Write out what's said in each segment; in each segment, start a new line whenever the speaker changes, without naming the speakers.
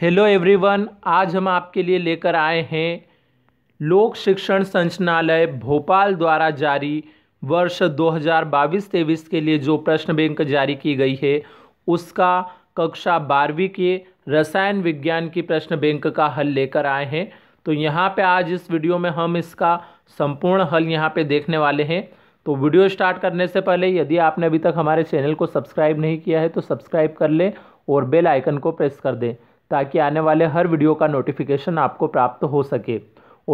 hello everyone आज हम आपके लिए लेकर आए हैं लोक शिक्षण संचनालय भोपाल द्वारा जारी वर्ष 2022-23 के लिए जो प्रश्न बैंक जारी की गई है उसका कक्षा बारहवीं के रसायन विज्ञान की प्रश्न बैंक का हल लेकर आए हैं तो यहाँ पे आज इस वीडियो में हम इसका संपूर्ण हल यहाँ पे देखने वाले हैं तो वीडियो स्टार्ट करने से पहले यदि आपने अभी तक हमारे चैनल को सब्सक्राइब नहीं किया है तो सब्सक्राइब कर लें और बेल आइकन को प्रेस कर दें ताकि आने वाले हर वीडियो का नोटिफिकेशन आपको प्राप्त हो सके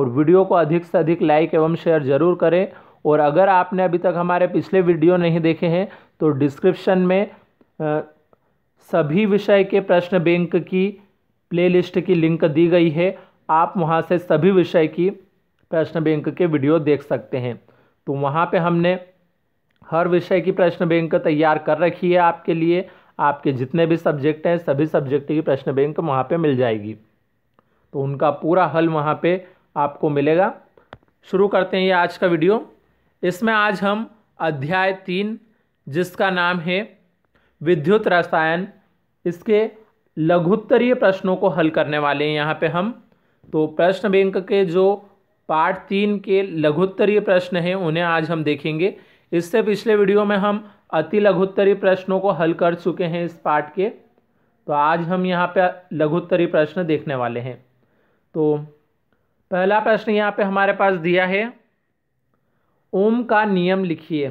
और वीडियो को अधिक से अधिक लाइक एवं शेयर ज़रूर करें और अगर आपने अभी तक हमारे पिछले वीडियो नहीं देखे हैं तो डिस्क्रिप्शन में सभी विषय के प्रश्न बैंक की प्लेलिस्ट की लिंक दी गई है आप वहाँ से सभी विषय की प्रश्न बैंक के वीडियो देख सकते हैं तो वहाँ पे हमने हर विषय की प्रश्न बैंक तैयार कर रखी है आपके लिए आपके जितने भी सब्जेक्ट हैं सभी सब्जेक्ट की प्रश्न बैंक वहाँ पे मिल जाएगी तो उनका पूरा हल वहाँ पे आपको मिलेगा शुरू करते हैं ये आज का वीडियो इसमें आज हम अध्याय तीन जिसका नाम है विद्युत रसायन इसके लघुत्तरीय प्रश्नों को हल करने वाले हैं यहाँ पे हम तो प्रश्न बैंक के जो पार्ट तीन के लघुत्तरीय प्रश्न हैं उन्हें आज हम देखेंगे इससे पिछले वीडियो में हम अति लघुत्तरी प्रश्नों को हल कर चुके हैं इस पाठ के तो आज हम यहाँ पे लघुत्तरी प्रश्न देखने वाले हैं तो पहला प्रश्न यहाँ पे हमारे पास दिया है ओम का नियम लिखिए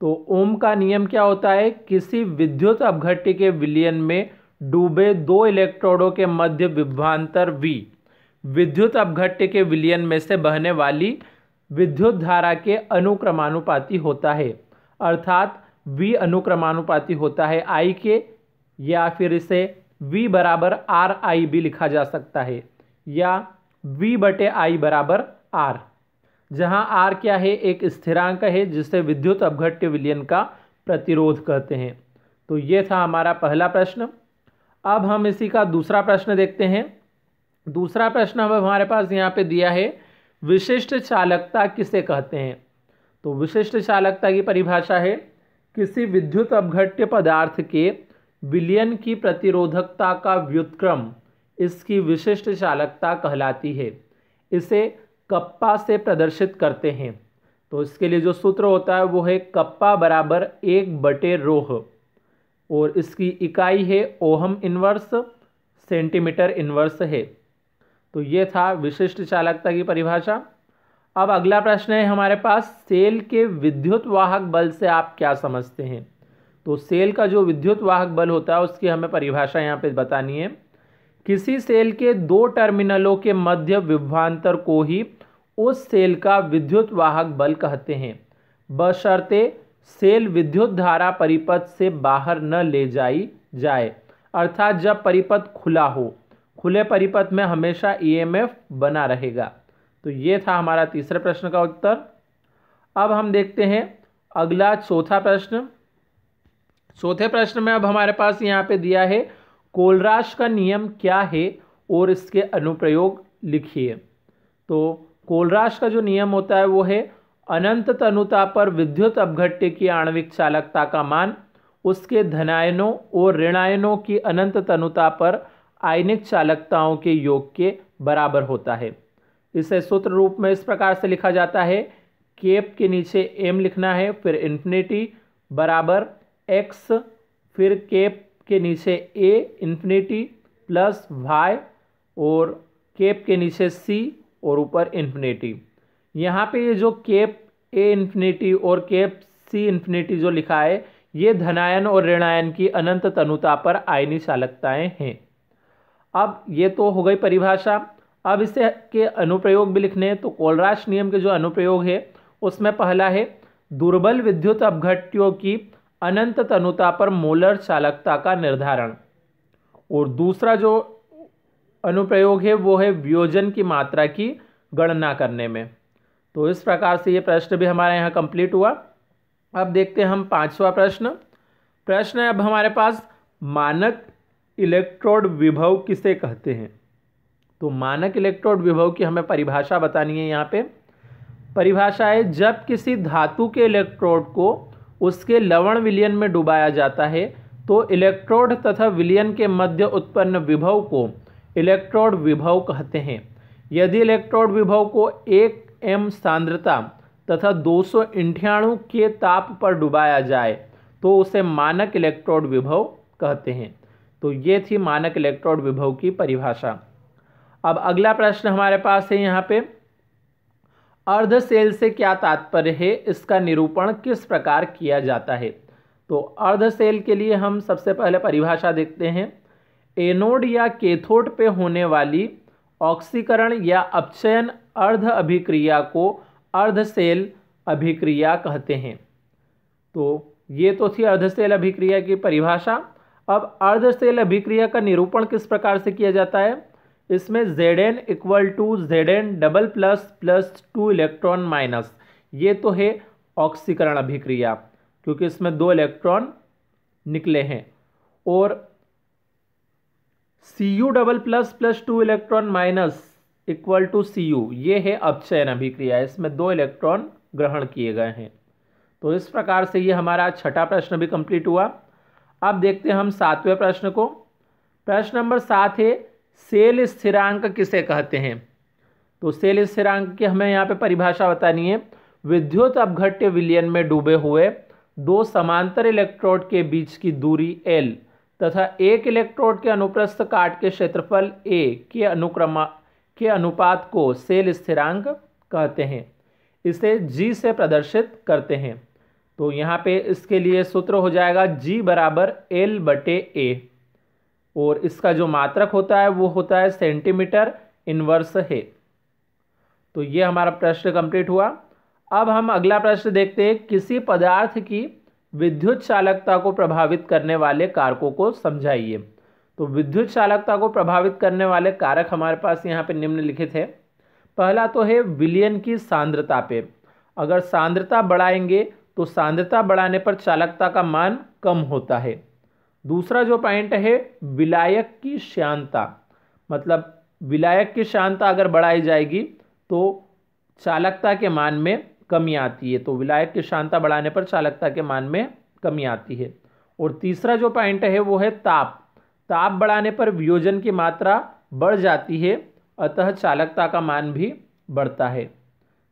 तो ओम का नियम क्या होता है किसी विद्युत अपघट्टी के विलयन में डूबे दो इलेक्ट्रोडों के मध्य विभ्वान्तर वी विद्युत अपघट्य के विलयन में से बहने वाली विद्युत धारा के अनुक्रमानुपाती होता है अर्थात वी अनुक्रमानुपाती होता है आई के या फिर इसे वी बराबर आर आई भी लिखा जा सकता है या वी बटे आई बराबर आर जहाँ आर क्या है एक स्थिरांक है जिसे विद्युत अपघट्य विलयन का प्रतिरोध कहते हैं तो ये था हमारा पहला प्रश्न अब हम इसी का दूसरा प्रश्न देखते हैं दूसरा प्रश्न अब हमारे पास यहाँ पे दिया है विशिष्ट चालकता किसे कहते हैं तो विशिष्ट चालकता की परिभाषा है किसी विद्युत अपघट्य पदार्थ के विलयन की प्रतिरोधकता का व्युत्क्रम इसकी विशिष्ट चालकता कहलाती है इसे कप्पा से प्रदर्शित करते हैं तो इसके लिए जो सूत्र होता है वो है कप्पा बराबर एक बटे रोह और इसकी इकाई है ओहम इन्वर्स सेंटीमीटर इन्वर्स है तो ये था विशिष्ट चालकता की परिभाषा अब अगला प्रश्न है हमारे पास सेल के विद्युत वाहक बल से आप क्या समझते हैं तो सेल का जो विद्युत वाहक बल होता है उसकी हमें परिभाषा यहाँ पे बतानी है किसी सेल के दो टर्मिनलों के मध्य विभ्वान्तर को ही उस सेल का विद्युत वाहक बल कहते हैं बशर्ते सेल विद्युत धारा परिपथ से बाहर न ले जाई जाए अर्थात जब परिपथ खुला हो खुले परिपथ में हमेशा ईएमएफ e बना रहेगा तो ये था हमारा तीसरे प्रश्न का उत्तर अब हम देखते हैं अगला चौथा प्रश्न चौथे प्रश्न में अब हमारे पास यहाँ पे दिया है कोलराश का नियम क्या है और इसके अनुप्रयोग लिखिए तो कोलराश का जो नियम होता है वो है अनंत तनुता पर विद्युत अपघट्य की आणविक चालकता का मान उसके धनायनों और ऋणायनों की अनंत तनुता पर आयनिक चालकताओं के योग के बराबर होता है इसे सूत्र रूप में इस प्रकार से लिखा जाता है केप के नीचे एम लिखना है फिर इन्फिनिटी बराबर एक्स फिर केप के नीचे ए इन्फिनिटी प्लस वाई और केप के नीचे सी और ऊपर इन्फिनिटी यहाँ पे ये जो केप ए इन्फिनिटी और केप सी इन्फिनिटी जो लिखा है ये धनायन और ऋणायन की अनंत तनुता पर आयनी चालकताएँ हैं अब ये तो हो गई परिभाषा अब इसे के अनुप्रयोग भी लिखने हैं तो कोलराश नियम के जो अनुप्रयोग है उसमें पहला है दुर्बल विद्युत अपघट्यों की अनंत तनुता पर मोलर चालकता का निर्धारण और दूसरा जो अनुप्रयोग है वो है वियोजन की मात्रा की गणना करने में तो इस प्रकार से ये प्रश्न भी हमारे यहाँ कंप्लीट हुआ अब देखते हैं हम पांचवा प्रश्न प्रश्न है अब हमारे पास मानक इलेक्ट्रोड विभव किसे कहते हैं तो मानक इलेक्ट्रोड विभव की हमें परिभाषा बतानी है यहाँ पे परिभाषा है जब किसी धातु के इलेक्ट्रोड को उसके लवण विलियन में डुबाया जाता है तो इलेक्ट्रोड तथा विलियन के मध्य उत्पन्न विभव को इलेक्ट्रोड विभव कहते हैं यदि इलेक्ट्रोड विभव को एक एम सांद्रता तथा दो सौ के ताप पर डुबाया जाए तो उसे मानक इलेक्ट्रोड विभव कहते हैं तो ये थी मानक इलेक्ट्रोड विभव की परिभाषा अब अगला प्रश्न हमारे पास है यहाँ पे अर्ध सेल से क्या तात्पर्य है इसका निरूपण किस प्रकार किया जाता है तो अर्ध सेल के लिए हम सबसे पहले परिभाषा देखते हैं एनोड या केथोड पे होने वाली ऑक्सीकरण या अपचयन अर्ध अभिक्रिया को अर्ध सेल अभिक्रिया कहते हैं तो ये तो थी अर्ध सेल अभिक्रिया की परिभाषा अब अर्ध सेल अभिक्रिया का निरूपण किस प्रकार से किया जाता है इसमें Z N equal to Z N double plus plus two electron minus ये तो है ऑक्सीकरण अभिक्रिया क्योंकि इसमें दो इलेक्ट्रॉन निकले हैं और C U double plus plus two electron minus equal to C U ये है अपचयन अभिक्रिया इसमें दो इलेक्ट्रॉन ग्रहण किए गए हैं तो इस प्रकार से ये हमारा छठा प्रश्न भी कंप्लीट हुआ अब देखते हैं हम सातवें प्रश्न को प्रश्न नंबर सात है सेल स्थिरांक किसे कहते हैं तो सेल स्थिरांक की हमें यहाँ पे परिभाषा बतानी है विद्युत अपघट्य विलियन में डूबे हुए दो समांतर इलेक्ट्रोड के बीच की दूरी एल तथा एक इलेक्ट्रोड के अनुप्रस्थ काट के क्षेत्रफल ए के अनुक्रमा के अनुपात को सेल स्थिरांक कहते हैं इसे जी से प्रदर्शित करते हैं तो यहाँ पे इसके लिए सूत्र हो जाएगा जी बराबर एल बटे ए और इसका जो मात्रक होता है वो होता है सेंटीमीटर इनवर्स है तो ये हमारा प्रश्न कंप्लीट हुआ अब हम अगला प्रश्न देखते हैं किसी पदार्थ की विद्युत चालकता को प्रभावित करने वाले कारकों को समझाइए तो विद्युत चालकता को प्रभावित करने वाले कारक हमारे पास यहाँ पे निम्नलिखित है पहला तो है विलियन की सांद्रता पे अगर सांद्रता बढ़ाएंगे तो सांद्रता बढ़ाने पर चालकता का मान कम होता है दूसरा जो पॉइंट है विलायक की श्यानता मतलब विलायक की श्यानता अगर बढ़ाई जाएगी तो चालकता के मान में कमी आती है तो विलायक की श्यानता बढ़ाने पर चालकता के मान में कमी आती है और तीसरा जो पॉइंट है वो है ताप ताप बढ़ाने पर वियोजन की मात्रा बढ़ जाती है अतः चालकता का मान भी बढ़ता है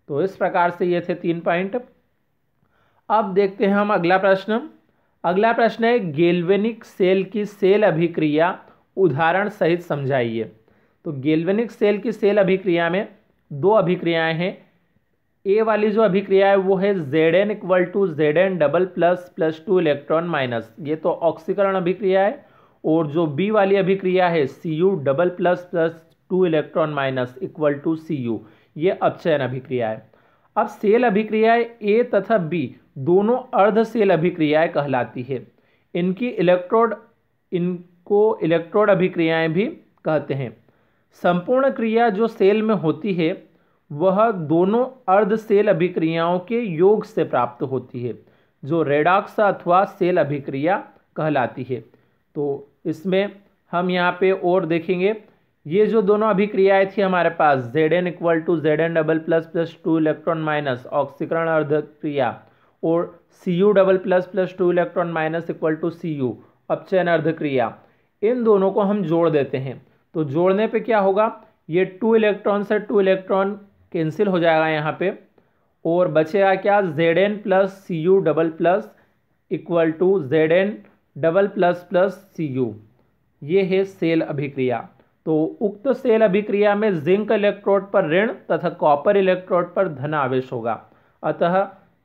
तो इस प्रकार से ये थे तीन पॉइंट अब देखते हैं हम अगला प्रश्न अगला प्रश्न है गेल्वेनिक सेल की सेल अभिक्रिया उदाहरण सहित समझाइए तो गेल्वेनिक सेल की सेल अभिक्रिया में दो अभिक्रियाएं हैं ए वाली जो अभिक्रिया है वो है Z N equal to Z N double plus plus two electron minus ये तो ऑक्सीकरण अभिक्रिया है और जो बी वाली अभिक्रिया है C U double plus plus two electron minus equal to C U ये अपचयन अभिक्रिया है अब सेल अभिक्रिया ए तथा बी दोनों अर्धशेल अभिक्रियाएं कहलाती है इनकी इलेक्ट्रोड इनको इलेक्ट्रोड अभिक्रियाएं भी कहते हैं संपूर्ण क्रिया जो सेल में होती है वह दोनों अर्ध सेल अभिक्रियाओं के योग से प्राप्त होती है जो रेडॉक्स अथवा सेल अभिक्रिया कहलाती है तो इसमें हम यहाँ पे और देखेंगे ये जो दोनों अभिक्रियाएं थी हमारे पास Z N equal to Z N double plus plus two electron minus ऑक्सीकरण अर्धक्रिया और C U double plus plus two electron minus equal to C U अपचयन अर्धक्रिया इन दोनों को हम जोड़ देते हैं तो जोड़ने पे क्या होगा ये टू इलेक्ट्रॉन से टू इलेक्ट्रॉन कैंसिल हो जाएगा यहाँ पे और बचेगा क्या Z N plus C U double plus equal to Z N double plus plus C U ये है सेल अभिक्रिया तो उक्त सेल अभिक्रिया में जिंक इलेक्ट्रोड पर ऋण तथा कॉपर इलेक्ट्रोड पर धन आवेश होगा अतः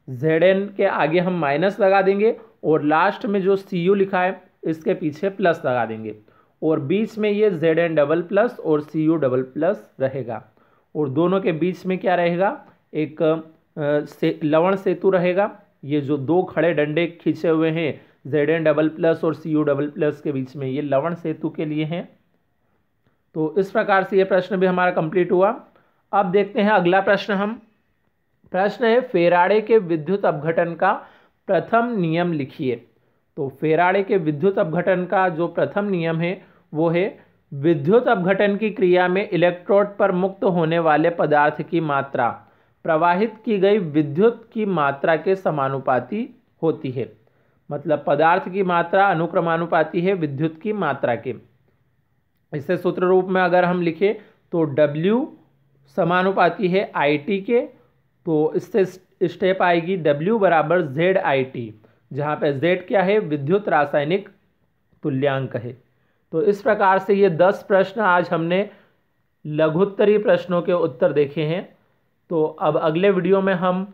जेड एन के आगे हम माइनस लगा देंगे और लास्ट में जो सी यू लिखा है इसके पीछे प्लस लगा देंगे और बीच में ये जेड एन डबल प्लस और सी यू डबल प्लस रहेगा और दोनों के बीच में क्या रहेगा एक से लवण सेतु रहेगा ये जो दो खड़े डंडे खींचे हुए हैं जेड एन डबल प्लस और सी यू डबल प्लस के बीच में ये लवण सेतु के लिए हैं तो इस प्रकार से ये प्रश्न भी हमारा कंप्लीट हुआ अब देखते हैं अगला प्रश्न हम प्रश्न है फेराड़े के विद्युत अपघटन का प्रथम नियम लिखिए तो फेराड़े के विद्युत अपघटन का जो प्रथम नियम है वो है विद्युत अपघटन की क्रिया में इलेक्ट्रोड पर मुक्त होने वाले पदार्थ की मात्रा प्रवाहित की गई विद्युत की मात्रा के समानुपाती होती है मतलब पदार्थ की मात्रा अनुक्रमानुपाती है विद्युत की मात्रा के इसे सूत्र रूप में अगर हम लिखें तो W समानुपाती है आई टी के तो इससे स्टेप आएगी W बराबर जेड आई टी जहाँ पर जेड क्या है विद्युत रासायनिक तुल्यांक है तो इस प्रकार से ये दस प्रश्न आज हमने लघुत्तरी प्रश्नों के उत्तर देखे हैं तो अब अगले वीडियो में हम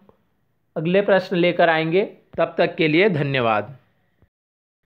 अगले प्रश्न लेकर आएंगे तब तक के लिए धन्यवाद